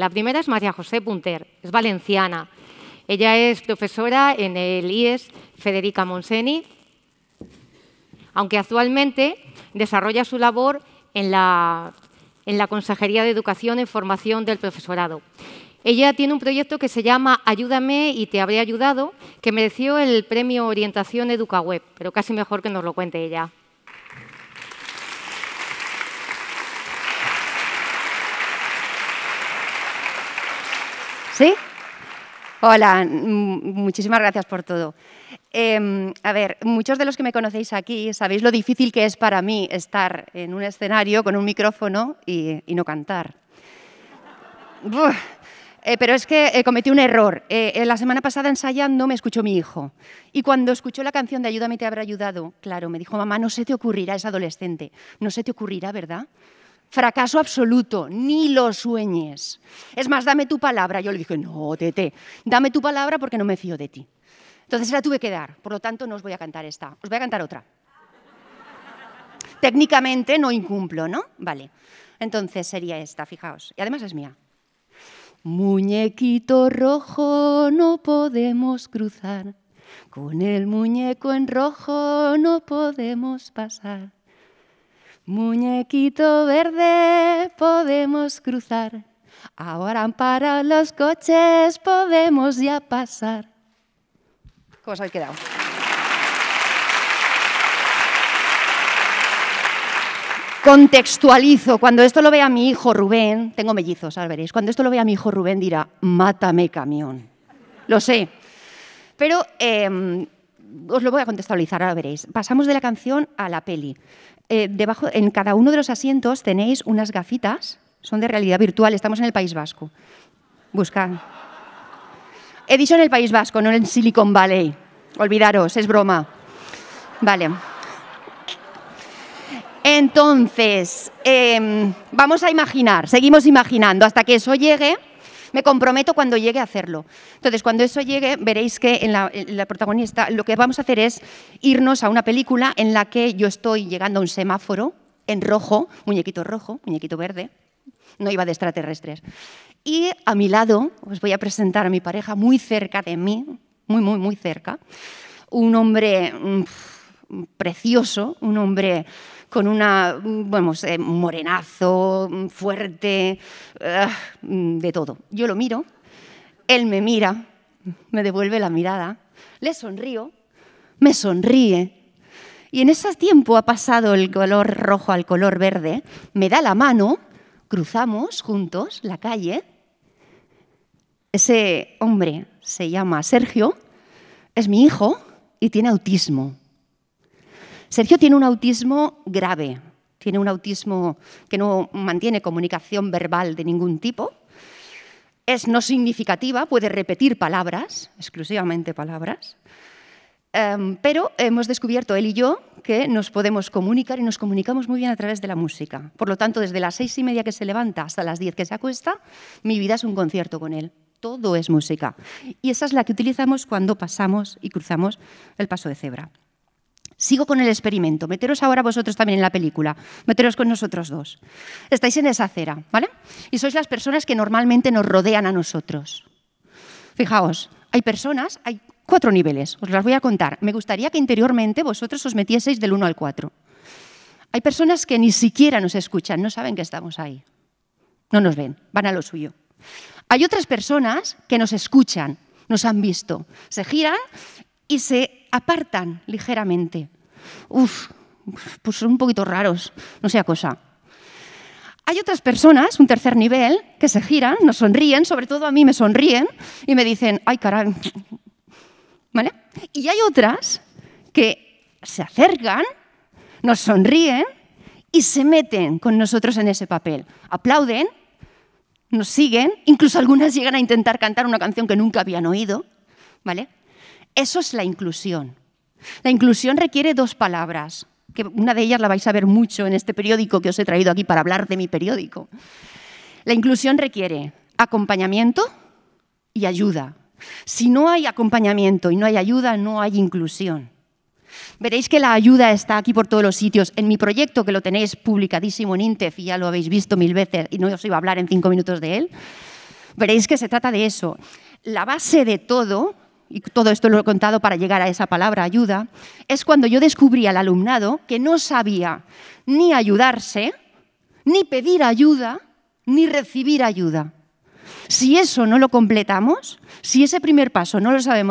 La primera es María José Punter, es valenciana. Ella es profesora en el IES Federica Monseni, aunque actualmente desarrolla su labor en la, en la Consejería de Educación y Formación del Profesorado. Ella tiene un proyecto que se llama Ayúdame y te habré ayudado, que mereció el premio Orientación EducaWeb, pero casi mejor que nos lo cuente ella. ¿Sí? Hola, muchísimas gracias por todo. Em, a ver, muchos de los que me conocéis aquí sabéis lo difícil que es para mí estar en un escenario con un micrófono y, no cantar. Eh, pero es que eh, cometí un error. Eh, la semana pasada ensayando me escuchó mi hijo. Y cuando escuchó la canción de Ayúdame, te habrá ayudado, claro, me dijo, mamá, no se te ocurrirá, es adolescente, no se te ocurrirá, ¿verdad? Fracaso absoluto, ni lo sueñes. Es más, dame tu palabra. Yo le dije, no, Tete, dame tu palabra porque no me fío de ti. Entonces la tuve que dar, por lo tanto no os voy a cantar esta, os voy a cantar otra. Técnicamente no incumplo, ¿no? Vale. Entonces sería esta, fijaos. Y además es mía. Muñequito rojo no podemos cruzar, con el muñeco en rojo no podemos pasar. Muñequito verde podemos cruzar, ahora para los coches, podemos ya pasar. ¿Cómo os ha quedado? contextualizo. Cuando esto lo vea mi hijo Rubén, tengo mellizos, ahora veréis. Cuando esto lo vea mi hijo Rubén dirá, mátame camión. Lo sé. Pero em, os lo voy a contextualizar, ahora veréis. Pasamos de la canción a la peli. Eh, debajo, en cada uno de los asientos tenéis unas gafitas, son de realidad virtual, estamos en el País Vasco. Buscad. He dicho en el País Vasco, no en Silicon Valley. Olvidaros, es broma. Vale. Entonces, em, vamos a imaginar, seguimos imaginando hasta que eso llegue me comprometo cuando llegue a hacerlo. Entonces, cuando eso llegue, veréis que en la, protagonista lo que vamos a hacer es irnos a una película en la que yo estoy llegando a un semáforo en rojo, muñequito rojo, muñequito verde, no iba de extraterrestres. Y a mi lado os voy a presentar a mi pareja muy cerca de mí, muy, muy, muy cerca, un hombre mm, precioso, un hombre con una, eh, morenazo, fuerte, ah, de todo. Yo lo miro, él me mira, me devuelve la mirada, le sonrío, me sonríe. Y en ese tiempo ha pasado el color rojo al color verde, me da la mano, cruzamos juntos la calle. Ese hombre se llama Sergio, es mi hijo y tiene autismo. Sergio tiene un autismo grave, tiene un autismo que no mantiene comunicación verbal de ningún tipo, es no significativa, puede repetir palabras, exclusivamente palabras, em, pero hemos descubierto él y yo que nos podemos comunicar y nos comunicamos muy bien a través de la música. Por lo tanto, desde las seis y media que se levanta hasta las diez que se acuesta, mi vida es un concierto con él. Todo es música. Y esa es la que utilizamos cuando pasamos y cruzamos el paso de cebra. Sigo con el experimento. Meteros ahora vosotros también en la película. Meteros con nosotros dos. Estáis en esa acera, ¿vale? Y sois las personas que normalmente nos rodean a nosotros. Fijaos, hay personas, hay cuatro niveles, os las voy a contar. Me gustaría que interiormente vosotros os metieseis del 1 al 4. Hay personas que ni siquiera nos escuchan, no saben que estamos ahí. No nos ven, van a lo suyo. Hay otras personas que nos escuchan, nos han visto, se giran y se apartan ligeramente. Uf, pues son un poquito raros, no sea cosa. Hay otras personas, un tercer nivel, que se giran, nos sonríen, sobre todo a mí me sonríen y me dicen, ay caray, ¿vale? Y hay otras que se acercan, nos sonríen y se meten con nosotros en ese papel. Aplauden, nos siguen, incluso algunas llegan a intentar cantar una canción que nunca habían oído, ¿vale? Eso es la inclusión. La inclusión requiere dos palabras, que una de ellas la vais a ver mucho en este periódico que os he traído aquí para hablar de mi periódico. La inclusión requiere acompañamiento y ayuda. Si no hay acompañamiento y no hay ayuda, no hay inclusión. Veréis que la ayuda está aquí por todos los sitios. En mi proyecto, que lo tenéis publicadísimo en INTEF y ya lo habéis visto mil veces y no os iba a hablar en cinco minutos de él, veréis que se trata de eso. La base de todo y todo esto lo he contado para llegar a esa palabra ayuda, es cuando yo descubrí al alumnado que no sabía ni ayudarse, ni pedir ayuda, ni recibir ayuda. Si eso no lo completamos, si ese primer paso no lo sabemos